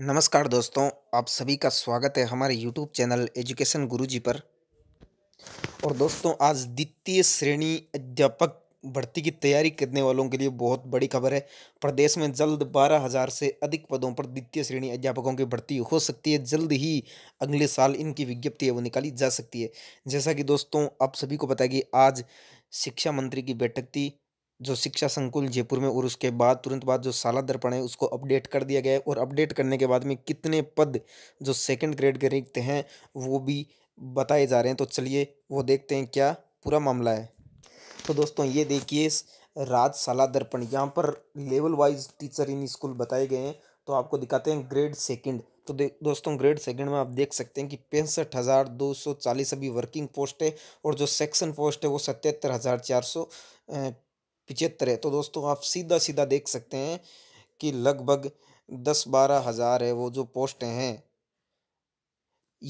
नमस्कार दोस्तों आप सभी का स्वागत है हमारे यूट्यूब चैनल एजुकेशन गुरुजी पर और दोस्तों आज द्वितीय श्रेणी अध्यापक भर्ती की तैयारी करने वालों के लिए बहुत बड़ी खबर है प्रदेश में जल्द बारह हज़ार से अधिक पदों पर द्वितीय श्रेणी अध्यापकों की भर्ती हो सकती है जल्द ही अगले साल इनकी विज्ञप्ति है वो निकाली जा सकती है जैसा कि दोस्तों आप सभी को पता है कि आज शिक्षा मंत्री की बैठक थी जो शिक्षा संकुल जयपुर में और उसके बाद तुरंत बाद जो साला दर्पण है उसको अपडेट कर दिया गया है और अपडेट करने के बाद में कितने पद जो सेकंड ग्रेड के रिक्त हैं वो भी बताए जा रहे हैं तो चलिए वो देखते हैं क्या पूरा मामला है तो दोस्तों ये देखिए राजशाला दर्पण यहाँ पर level wise teacher in school बताए गए हैं तो आपको दिखाते हैं ग्रेड सेकेंड तो दोस्तों ग्रेड सेकंड में आप देख सकते हैं कि पैंसठ हज़ार दो सौ चालीस अभी वर्किंग पोस्ट है और जो सेक्शन पोस्ट है वो सतहत्तर हज़ार चार सौ पिचहत्तर है तो दोस्तों आप सीधा सीधा देख सकते हैं कि लगभग दस बारह हज़ार है वो जो पोस्ट हैं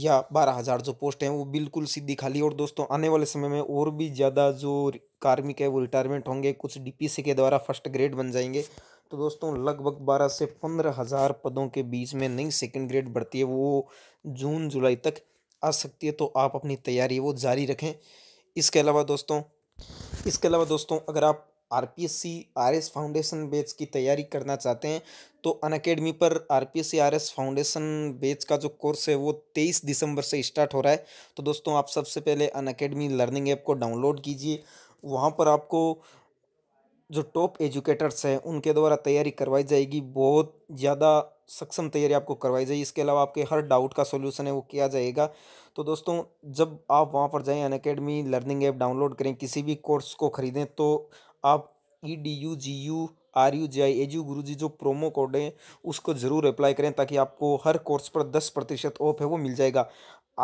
या बारह हज़ार जो पोस्ट हैं वो बिल्कुल सीधी खाली और दोस्तों आने वाले समय में और भी ज़्यादा जो कार्मिक है वो रिटायरमेंट होंगे कुछ डीपीसी के द्वारा फर्स्ट ग्रेड बन जाएंगे तो दोस्तों लगभग बारह से पंद्रह हज़ार पदों के बीच में नई सेकंड ग्रेड बढ़ती है वो जून जुलाई तक आ सकती है तो आप अपनी तैयारी वो जारी रखें इसके अलावा दोस्तों इसके अलावा दोस्तों अगर आप R P S C R S foundation batch की तैयारी करना चाहते हैं तो अन अकेडमी पर R P S C R S foundation batch का जो कोर्स है वो तेईस दिसंबर से स्टार्ट हो रहा है तो दोस्तों आप सबसे पहले अन अकेडमी लर्निंग ऐप को डाउनलोड कीजिए वहाँ पर आपको जो टॉप एजुकेटर्स हैं उनके द्वारा तैयारी करवाई जाएगी बहुत ज़्यादा सक्षम तैयारी आपको करवाई जाएगी इसके अलावा आपके हर डाउट का सोल्यूशन है वो किया जाएगा तो दोस्तों जब आप वहाँ पर जाएँ अन लर्निंग ऐप डाउनलोड करें किसी भी कोर्स को ख़रीदें तो आप E D U G U R U G I एज यू गुरु जी जो प्रोमो कोड है उसको ज़रूर अप्लाई करें ताकि आपको हर कोर्स पर दस प्रतिशत ऑफ है वो मिल जाएगा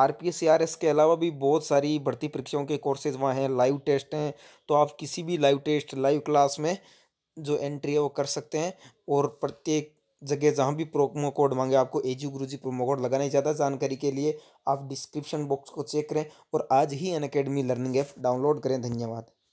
R P S C R S के अलावा भी बहुत सारी भर्ती परीक्षाओं के कोर्सेज वहाँ हैं लाइव टेस्ट हैं तो आप किसी भी लाइव टेस्ट लाइव क्लास में जो एंट्री है वो कर सकते हैं और प्रत्येक जगह जहाँ भी प्रोमो कोड मांगे आपको ए जी गुरु जी प्रोमो कोड लगाना ज़्यादा जानकारी के लिए आप डिस्क्रिप्शन बॉक्स को चेक करें और आज ही Unacademy learning app download करें धन्यवाद